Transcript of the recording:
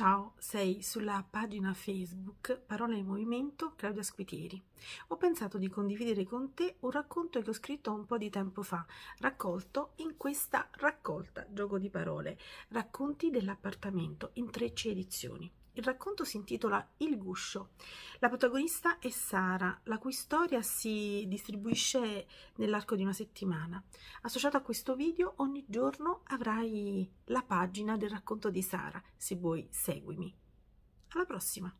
Ciao, sei sulla pagina Facebook Parole in Movimento Claudia Squitieri. Ho pensato di condividere con te un racconto che ho scritto un po' di tempo fa, raccolto in questa raccolta Gioco di parole, racconti dell'appartamento in 13 edizioni. Il racconto si intitola Il guscio. La protagonista è Sara, la cui storia si distribuisce nell'arco di una settimana. Associato a questo video, ogni giorno avrai la pagina del racconto di Sara. Se vuoi, seguimi. Alla prossima!